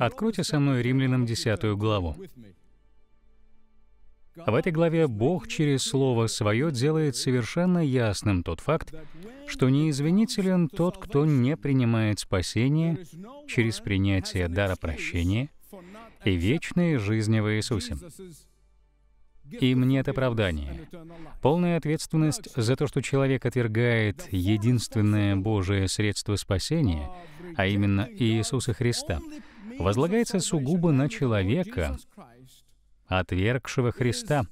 Откройте со мной Римлянам 10 главу. В этой главе Бог через Слово Свое делает совершенно ясным тот факт, что неизвинителен тот, кто не принимает спасение через принятие дара прощения и вечной жизни в Иисусе. Им нет оправдания. Полная ответственность за то, что человек отвергает единственное Божие средство спасения, а именно Иисуса Христа, возлагается сугубо на человека, отвергшего Христа.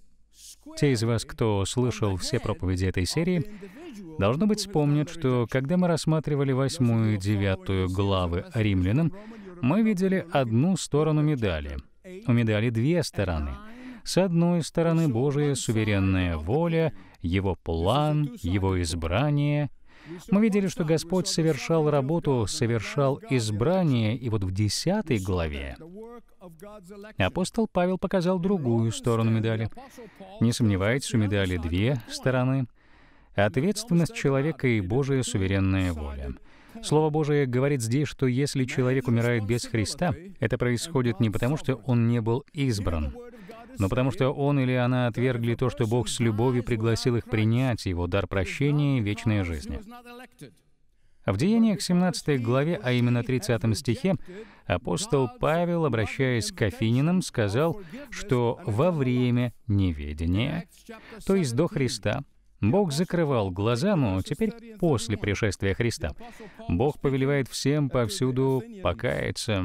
Те из вас, кто слышал все проповеди этой серии, должно быть вспомнят, что когда мы рассматривали восьмую и девятую главы о римлянам, мы видели одну сторону медали. У медали две стороны. С одной стороны, Божия суверенная воля, Его план, Его избрание мы видели, что Господь совершал работу, совершал избрание, и вот в 10 главе апостол Павел показал другую сторону медали. Не сомневайтесь, у медали две стороны — ответственность человека и Божия суверенная воля. Слово Божие говорит здесь, что если человек умирает без Христа, это происходит не потому, что он не был избран но потому что он или она отвергли то, что Бог с любовью пригласил их принять, его дар прощения и вечной жизни. В Деяниях 17 главе, а именно 30 стихе, апостол Павел, обращаясь к Афининам, сказал, что во время неведения, то есть до Христа, Бог закрывал глаза, но теперь после пришествия Христа. Бог повелевает всем повсюду покаяться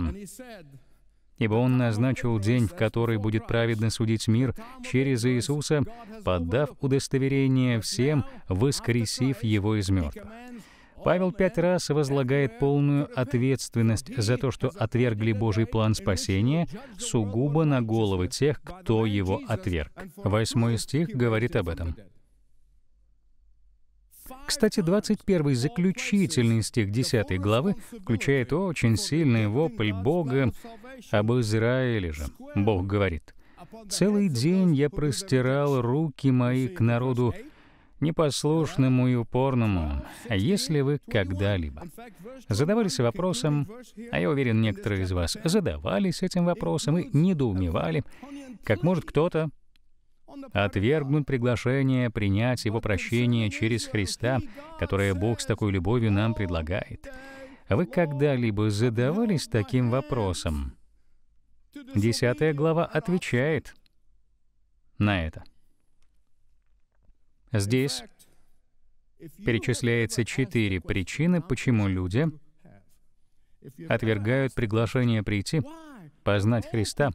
ибо Он назначил день, в который будет праведно судить мир через Иисуса, поддав удостоверение всем, воскресив Его из мертвых. Павел пять раз возлагает полную ответственность за то, что отвергли Божий план спасения, сугубо на головы тех, кто его отверг. Восьмой стих говорит об этом. Кстати, 21 заключительный стих 10 главы включает очень сильный вопль Бога об Израиле же. Бог говорит, «Целый день я простирал руки мои к народу непослушному и упорному, если вы когда-либо задавались вопросом, а я уверен, некоторые из вас задавались этим вопросом и недоумевали, как может кто-то отвергнут приглашение принять Его прощение через Христа, которое Бог с такой любовью нам предлагает. Вы когда-либо задавались таким вопросом? Десятая глава отвечает на это. Здесь перечисляется четыре причины, почему люди отвергают приглашение прийти познать Христа,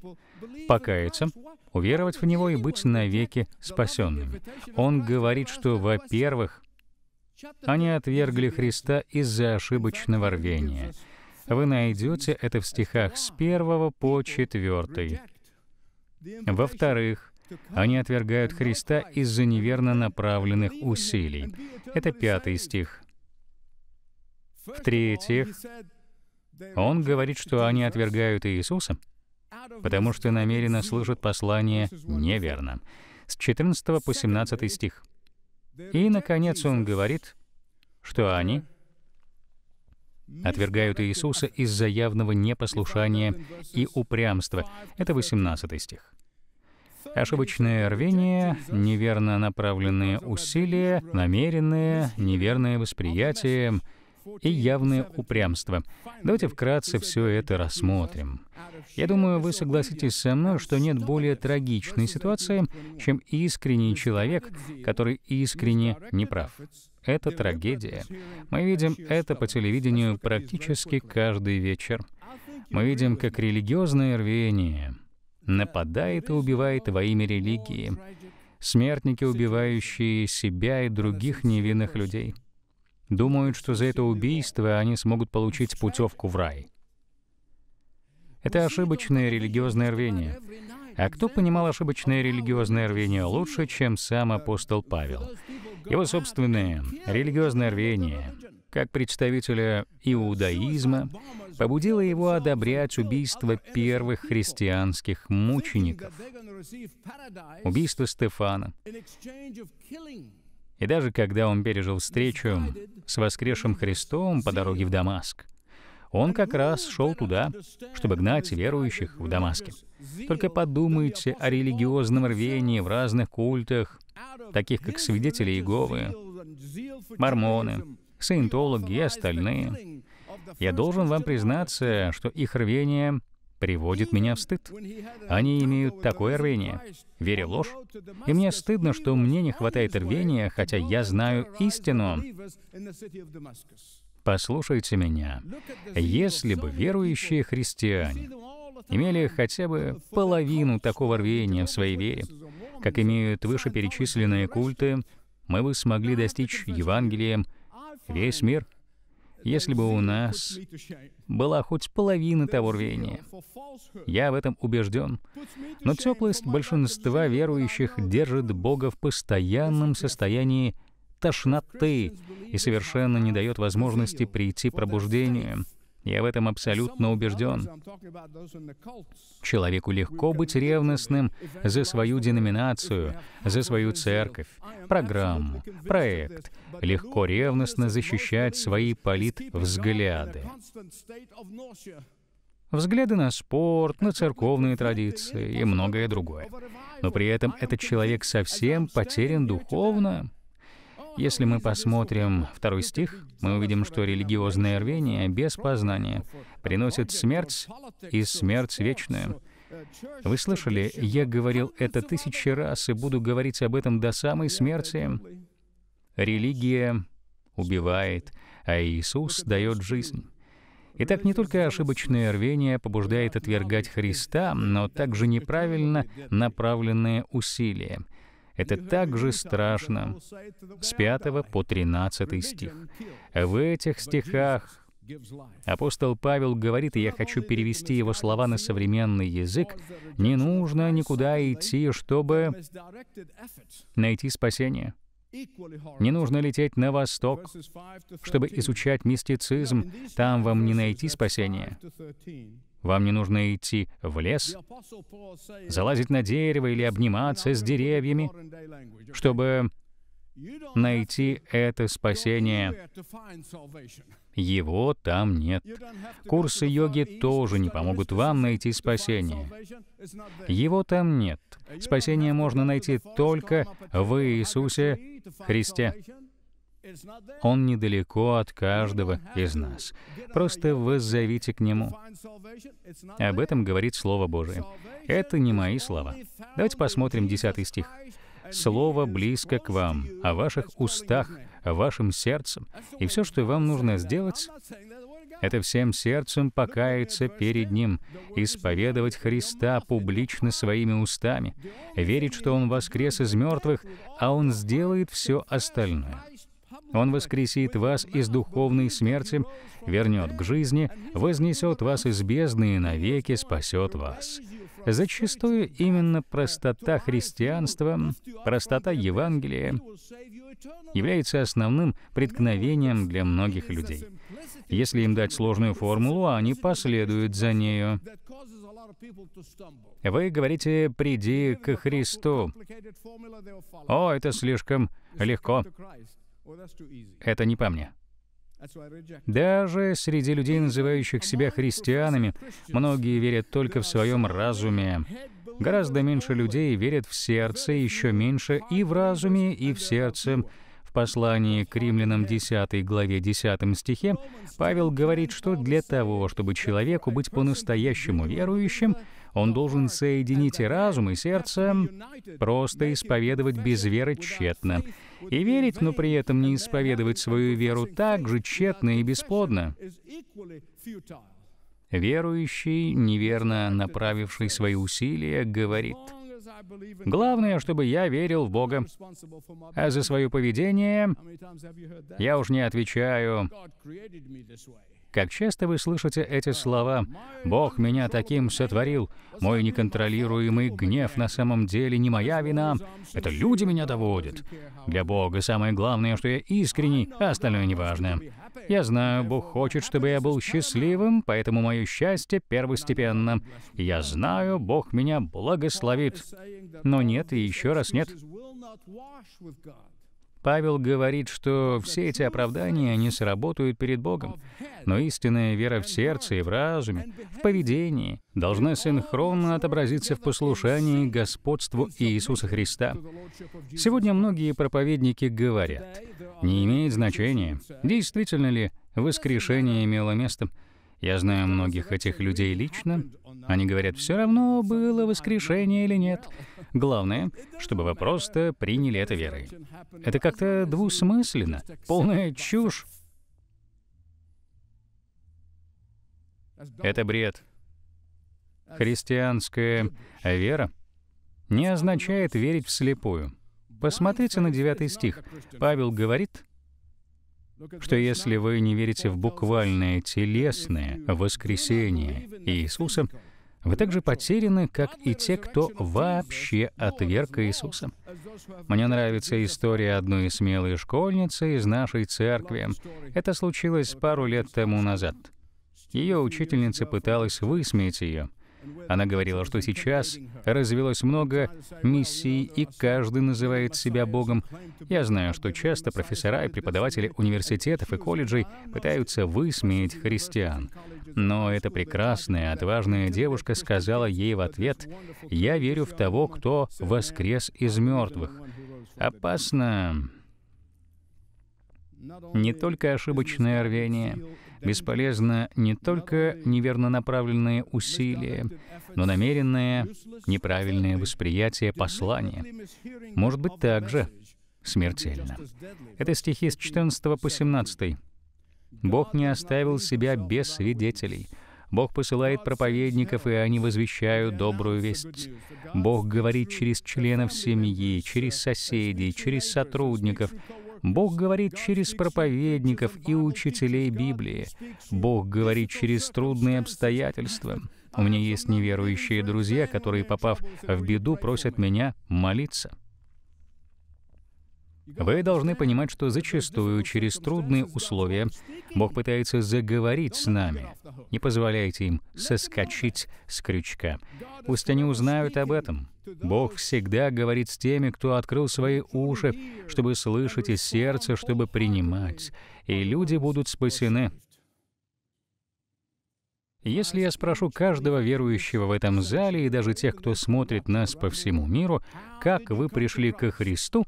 покаяться, уверовать в Него и быть навеки спасенными. Он говорит, что, во-первых, они отвергли Христа из-за ошибочного рвения. Вы найдете это в стихах с 1 по 4. Во-вторых, они отвергают Христа из-за неверно направленных усилий. Это пятый стих. В-третьих, он говорит, что они отвергают Иисуса, потому что намеренно служат послание неверно. С 14 по 17 стих. И, наконец, он говорит, что они отвергают Иисуса из-за явного непослушания и упрямства. Это 18 стих. Ошибочное рвение, неверно направленные усилия, намеренное, неверное восприятие — и явное упрямство. Давайте вкратце все это рассмотрим. Я думаю, вы согласитесь со мной, что нет более трагичной ситуации, чем искренний человек, который искренне неправ. Это трагедия. Мы видим это по телевидению практически каждый вечер. Мы видим, как религиозное рвение нападает и убивает во имя религии. Смертники, убивающие себя и других невинных людей — Думают, что за это убийство они смогут получить путевку в рай. Это ошибочное религиозное рвение. А кто понимал ошибочное религиозное рвение лучше, чем сам апостол Павел? Его собственное религиозное рвение, как представителя иудаизма, побудило его одобрять убийство первых христианских мучеников, убийство Стефана, и даже когда он пережил встречу с воскресшим Христом по дороге в Дамаск, он как раз шел туда, чтобы гнать верующих в Дамаске. Только подумайте о религиозном рвении в разных культах, таких как свидетели Иеговы, мормоны, саентологи и остальные. Я должен вам признаться, что их рвение приводит меня в стыд. Они имеют такое рвение. Вере в ложь. И мне стыдно, что мне не хватает рвения, хотя я знаю истину. Послушайте меня. Если бы верующие христиане имели хотя бы половину такого рвения в своей вере, как имеют вышеперечисленные культы, мы бы смогли достичь Евангелием весь мир — если бы у нас была хоть половина того рвения. Я в этом убежден. Но теплость большинства верующих держит Бога в постоянном состоянии тошноты и совершенно не дает возможности прийти пробуждению. Я в этом абсолютно убежден. Человеку легко быть ревностным за свою деноминацию, за свою церковь, программу, проект. Легко ревностно защищать свои политвзгляды. Взгляды на спорт, на церковные традиции и многое другое. Но при этом этот человек совсем потерян духовно, если мы посмотрим второй стих, мы увидим, что религиозное рвение без познания приносит смерть и смерть вечную. Вы слышали, я говорил это тысячи раз и буду говорить об этом до самой смерти. Религия убивает, а Иисус дает жизнь. Итак, не только ошибочное рвение побуждает отвергать Христа, но также неправильно направленные усилия — это также страшно. С 5 по 13 стих. В этих стихах Апостол Павел говорит, и я хочу перевести его слова на современный язык, «Не нужно никуда идти, чтобы найти спасение». Не нужно лететь на восток, чтобы изучать мистицизм, там вам не найти спасения. Вам не нужно идти в лес, залазить на дерево или обниматься с деревьями, чтобы найти это спасение. Его там нет. Курсы йоги тоже не помогут вам найти спасение. Его там нет. Спасение можно найти только в Иисусе Христе. Он недалеко от каждого из нас. Просто воззовите к Нему. Об этом говорит Слово Божие. Это не мои слова. Давайте посмотрим 10 стих. «Слово близко к вам, о ваших устах, о вашем сердце, и все, что вам нужно сделать, это всем сердцем покаяться перед Ним, исповедовать Христа публично своими устами, верить, что Он воскрес из мертвых, а Он сделает все остальное. Он воскресит вас из духовной смерти, вернет к жизни, вознесет вас из бездны и навеки спасет вас. Зачастую именно простота христианства, простота Евангелия является основным преткновением для многих людей. Если им дать сложную формулу, они последуют за нею. Вы говорите «приди к Христу». О, это слишком легко. Это не по мне. Даже среди людей, называющих себя христианами, многие верят только в своем разуме. Гораздо меньше людей верят в сердце, еще меньше и в разуме, и в сердце. В послании к римлянам 10 главе 10 стихе Павел говорит, что для того, чтобы человеку быть по-настоящему верующим, он должен соединить разум, и сердце, просто исповедовать без веры тщетно и верить, но при этом не исповедовать свою веру так же тщетно и бесплодно. Верующий, неверно направивший свои усилия, говорит, Главное, чтобы я верил в Бога. А за свое поведение я уж не отвечаю. Как часто вы слышите эти слова «Бог меня таким сотворил», «Мой неконтролируемый гнев на самом деле не моя вина», «Это люди меня доводят». Для Бога самое главное, что я искренний, а остальное неважно. Я знаю, Бог хочет, чтобы я был счастливым, поэтому мое счастье первостепенно. Я знаю, Бог меня благословит. Но нет и еще раз нет. Павел говорит, что все эти оправдания не сработают перед Богом, но истинная вера в сердце и в разуме, в поведении должна синхронно отобразиться в послушании господству Иисуса Христа. Сегодня многие проповедники говорят, не имеет значения, действительно ли воскрешение имело место, я знаю многих этих людей лично. Они говорят, все равно, было воскрешение или нет. Главное, чтобы вы просто приняли это верой. Это как-то двусмысленно, полная чушь. Это бред. Христианская вера не означает верить вслепую. Посмотрите на 9 стих. Павел говорит, что если вы не верите в буквальное телесное воскресение Иисуса, вы также потеряны, как и те, кто вообще отверг Иисуса. Мне нравится история одной смелой школьницы из нашей церкви. Это случилось пару лет тому назад. Ее учительница пыталась высмеять ее. Она говорила, что сейчас развелось много миссий, и каждый называет себя Богом. Я знаю, что часто профессора и преподаватели университетов и колледжей пытаются высмеять христиан. Но эта прекрасная, отважная девушка сказала ей в ответ, «Я верю в того, кто воскрес из мертвых». Опасно не только ошибочное рвение, Бесполезно не только неверно направленные усилия, но намеренное неправильное восприятие послания. Может быть также смертельно. Это стихи с 14 по 17. «Бог не оставил себя без свидетелей». Бог посылает проповедников, и они возвещают добрую весть. Бог говорит через членов семьи, через соседей, через сотрудников, Бог говорит через проповедников и учителей Библии. Бог говорит через трудные обстоятельства. У меня есть неверующие друзья, которые, попав в беду, просят меня молиться. Вы должны понимать, что зачастую через трудные условия Бог пытается заговорить с нами. Не позволяйте им соскочить с крючка. Пусть они узнают об этом. Бог всегда говорит с теми, кто открыл свои уши, чтобы слышать и сердце, чтобы принимать, и люди будут спасены. Если я спрошу каждого верующего в этом зале и даже тех, кто смотрит нас по всему миру, как вы пришли ко Христу,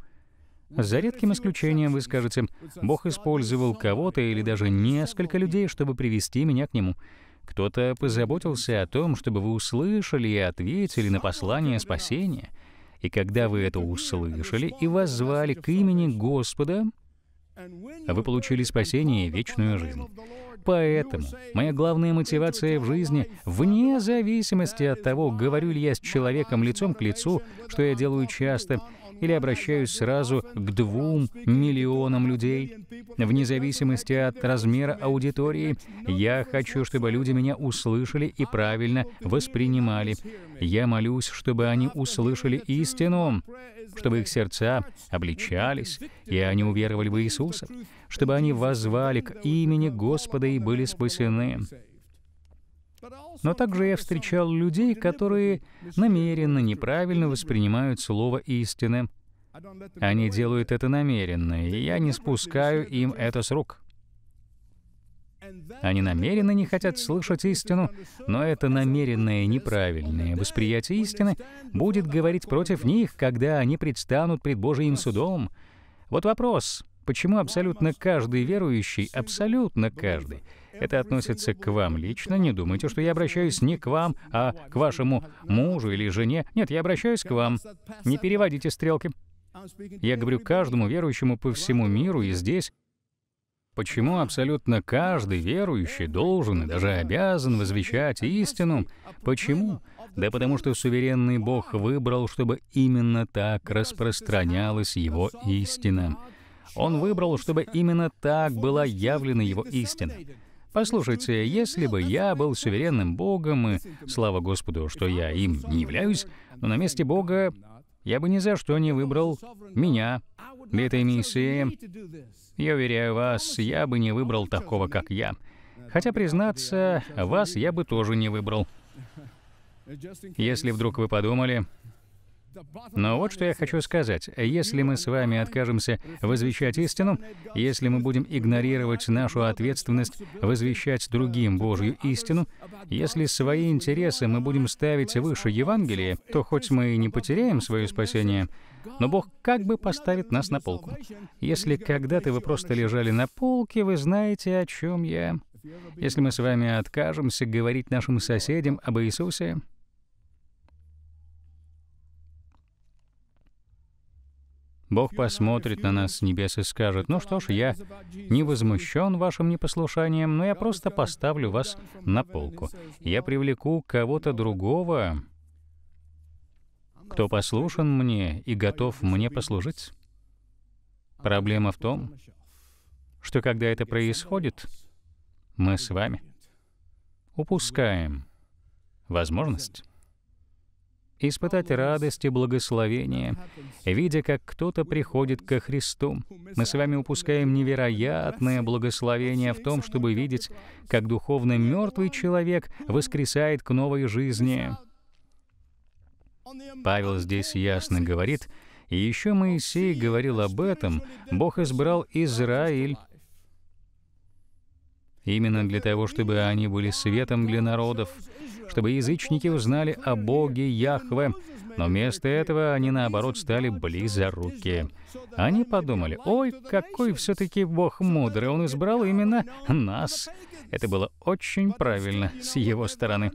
за редким исключением вы скажете, «Бог использовал кого-то или даже несколько людей, чтобы привести меня к Нему». Кто-то позаботился о том, чтобы вы услышали и ответили на послание спасения. И когда вы это услышали и воззвали к имени Господа, вы получили спасение и вечную жизнь. Поэтому моя главная мотивация в жизни, вне зависимости от того, говорю ли я с человеком лицом к лицу, что я делаю часто, или обращаюсь сразу к двум миллионам людей? Вне зависимости от размера аудитории, я хочу, чтобы люди меня услышали и правильно воспринимали. Я молюсь, чтобы они услышали истину, чтобы их сердца обличались, и они уверовали в Иисуса, чтобы они возвали к имени Господа и были спасены. Но также я встречал людей, которые намеренно неправильно воспринимают слово истины. Они делают это намеренно, и я не спускаю им это с рук. Они намеренно не хотят слышать истину, но это намеренное неправильное восприятие истины будет говорить против них, когда они предстанут пред Божиим судом. Вот вопрос — Почему абсолютно каждый верующий, абсолютно каждый, это относится к вам лично, не думайте, что я обращаюсь не к вам, а к вашему мужу или жене. Нет, я обращаюсь к вам. Не переводите стрелки. Я говорю каждому верующему по всему миру и здесь, Почему абсолютно каждый верующий должен и даже обязан возвещать истину? Почему? Да потому что суверенный Бог выбрал, чтобы именно так распространялась его истина. Он выбрал, чтобы именно так была явлена его истина. Послушайте, если бы я был суверенным Богом, и слава Господу, что я им не являюсь, но на месте Бога я бы ни за что не выбрал меня для этой миссии. Я уверяю вас, я бы не выбрал такого, как я. Хотя, признаться, вас я бы тоже не выбрал. Если вдруг вы подумали, но вот что я хочу сказать. Если мы с вами откажемся возвещать истину, если мы будем игнорировать нашу ответственность возвещать другим Божью истину, если свои интересы мы будем ставить выше Евангелия, то хоть мы и не потеряем свое спасение, но Бог как бы поставит нас на полку. Если когда-то вы просто лежали на полке, вы знаете, о чем я. Если мы с вами откажемся говорить нашим соседям об Иисусе, Бог посмотрит на нас с небес и скажет, «Ну что ж, я не возмущен вашим непослушанием, но я просто поставлю вас на полку. Я привлеку кого-то другого, кто послушен мне и готов мне послужить». Проблема в том, что когда это происходит, мы с вами упускаем возможность испытать радость и благословение, видя, как кто-то приходит ко Христу. Мы с вами упускаем невероятное благословение в том, чтобы видеть, как духовно мертвый человек воскресает к новой жизни. Павел здесь ясно говорит, и еще Моисей говорил об этом, Бог избрал Израиль именно для того, чтобы они были светом для народов чтобы язычники узнали о Боге Яхве, но вместо этого они, наоборот, стали близоруки. Они подумали, ой, какой все-таки Бог мудрый, он избрал именно нас. Это было очень правильно с его стороны.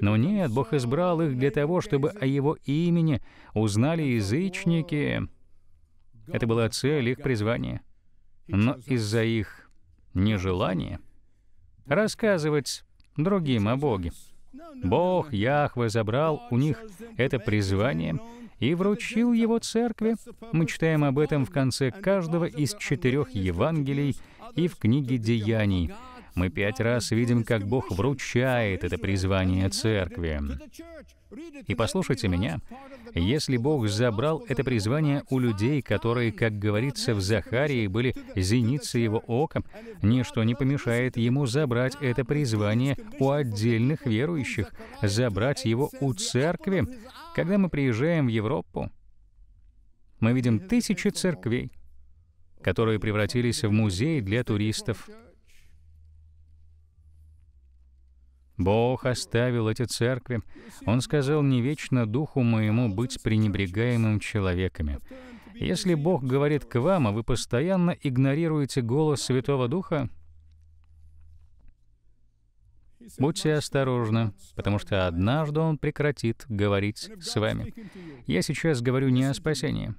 Но нет, Бог избрал их для того, чтобы о Его имени узнали язычники. Это была цель их призвания. Но из-за их нежелания рассказывать другим о Боге, Бог Яхве забрал у них это призвание и вручил его церкви. Мы читаем об этом в конце каждого из четырех Евангелий и в книге «Деяний», мы пять раз видим, как Бог вручает это призвание церкви. И послушайте меня, если Бог забрал это призвание у людей, которые, как говорится в Захарии, были зеницы его ока, ничто не помешает ему забрать это призвание у отдельных верующих, забрать его у церкви. Когда мы приезжаем в Европу, мы видим тысячи церквей, которые превратились в музей для туристов, Бог оставил эти церкви. Он сказал, не вечно духу моему быть пренебрегаемым человеками. Если Бог говорит к вам, а вы постоянно игнорируете голос Святого Духа, Будьте осторожны, потому что однажды Он прекратит говорить с вами. Я сейчас говорю не о спасении.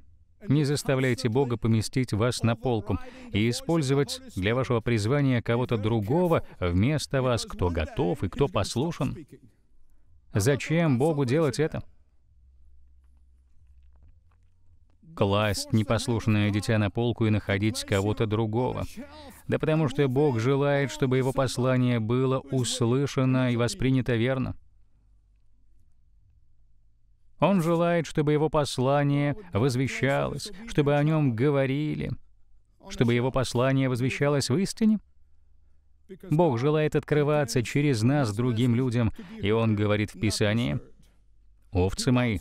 Не заставляйте Бога поместить вас на полку и использовать для вашего призвания кого-то другого вместо вас, кто готов и кто послушен. Зачем Богу делать это? класть непослушное дитя на полку и находить кого-то другого. Да потому что Бог желает, чтобы его послание было услышано и воспринято верно. Он желает, чтобы его послание возвещалось, чтобы о нем говорили, чтобы его послание возвещалось в истине. Бог желает открываться через нас другим людям, и Он говорит в Писании, «Овцы мои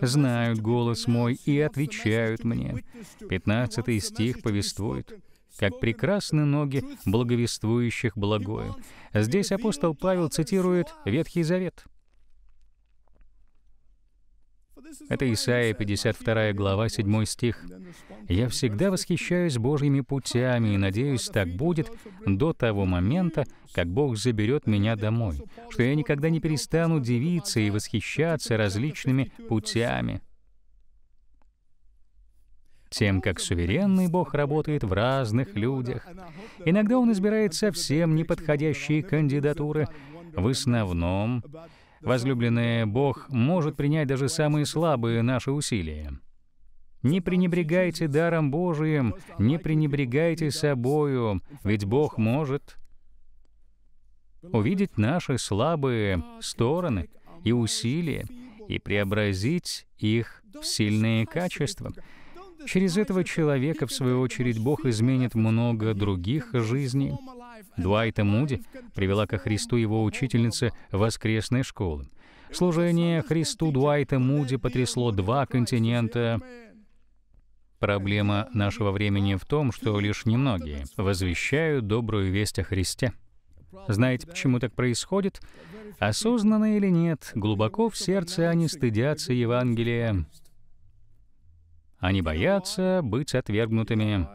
знают голос мой и отвечают мне». 15 стих повествует, «Как прекрасны ноги благовествующих благое». Здесь апостол Павел цитирует Ветхий Завет — это Исаия 52 глава, 7 стих. «Я всегда восхищаюсь Божьими путями и надеюсь, так будет до того момента, как Бог заберет меня домой, что я никогда не перестану дивиться и восхищаться различными путями» тем как суверенный Бог работает в разных людях. Иногда Он избирает совсем неподходящие кандидатуры. В основном Возлюбленные, Бог может принять даже самые слабые наши усилия. Не пренебрегайте даром Божиим, не пренебрегайте собою, ведь Бог может увидеть наши слабые стороны и усилия и преобразить их в сильные качества. Через этого человека, в свою очередь, Бог изменит много других жизней. Дуайта Муди привела ко Христу его учительница воскресной школы. Служение Христу Дуайта Муди потрясло два континента. Проблема нашего времени в том, что лишь немногие возвещают добрую весть о Христе. Знаете, почему так происходит? Осознанно или нет, глубоко в сердце они стыдятся Евангелия. Они боятся быть отвергнутыми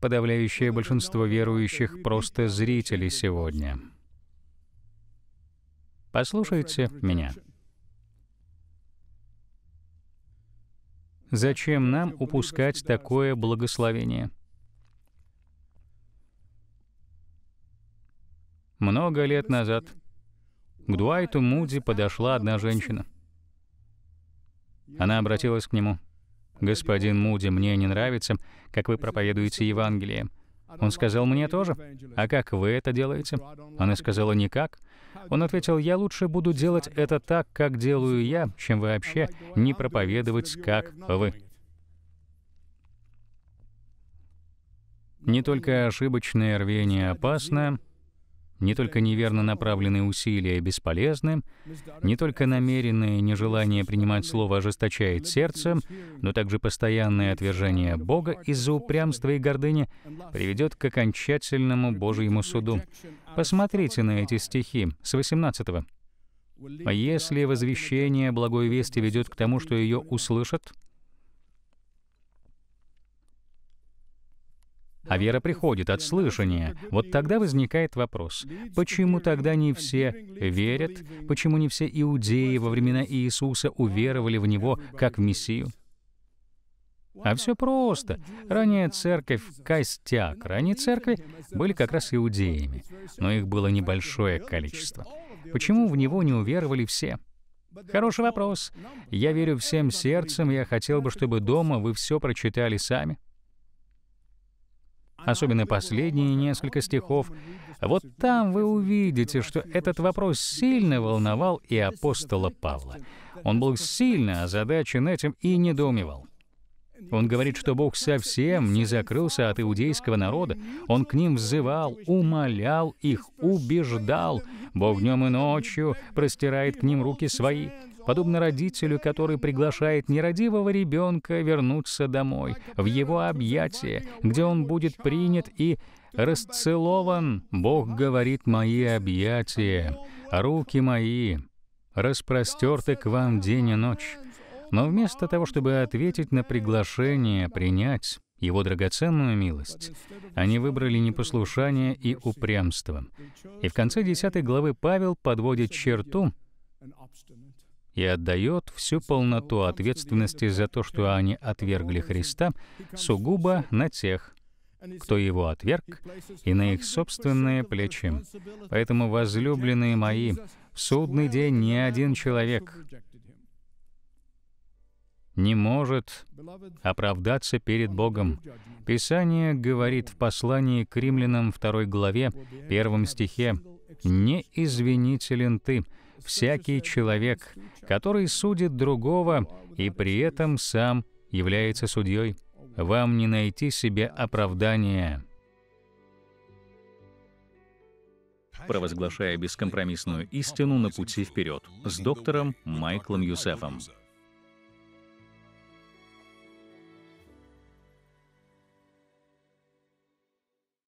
подавляющее большинство верующих просто зрители сегодня. Послушайте меня. Зачем нам упускать такое благословение? Много лет назад к Дуайту Муди подошла одна женщина. Она обратилась к нему — «Господин Муди, мне не нравится, как вы проповедуете Евангелие». Он сказал, «Мне тоже». «А как вы это делаете?» Она сказала, «Никак». Он ответил, «Я лучше буду делать это так, как делаю я, чем вообще не проповедовать, как вы». Не только ошибочное рвение опасно, не только неверно направленные усилия бесполезны, не только намеренное нежелание принимать слово ожесточает сердце, но также постоянное отвержение Бога из-за упрямства и гордыни приведет к окончательному Божьему суду. Посмотрите на эти стихи с 18 «А «Если возвещение благой вести ведет к тому, что ее услышат, а вера приходит от слышания. Вот тогда возникает вопрос, почему тогда не все верят, почему не все иудеи во времена Иисуса уверовали в Него как в Мессию? А все просто. Ранее церковь Костяк, ранее церкви были как раз иудеями, но их было небольшое количество. Почему в него не уверовали все? Хороший вопрос. Я верю всем сердцем, я хотел бы, чтобы дома вы все прочитали сами особенно последние несколько стихов, вот там вы увидите, что этот вопрос сильно волновал и апостола Павла. Он был сильно озадачен этим и недоумевал. Он говорит, что Бог совсем не закрылся от иудейского народа. Он к ним взывал, умолял их, убеждал. Бог днем и ночью простирает к ним руки свои подобно родителю, который приглашает нерадивого ребенка вернуться домой, в его объятия, где он будет принят и расцелован. Бог говорит «Мои объятия, руки мои, распростерты к вам день и ночь». Но вместо того, чтобы ответить на приглашение принять его драгоценную милость, они выбрали непослушание и упрямство. И в конце 10 главы Павел подводит черту и отдает всю полноту ответственности за то, что они отвергли Христа, сугубо на тех, кто его отверг, и на их собственные плечи. Поэтому, возлюбленные мои, в судный день ни один человек не может оправдаться перед Богом. Писание говорит в послании к римлянам 2 главе, 1 стихе, «Не извинителен ты, всякий человек, который судит другого и при этом сам является судьей. Вам не найти себе оправдания. Провозглашая бескомпромиссную истину на пути вперед с доктором Майклом Юсефом.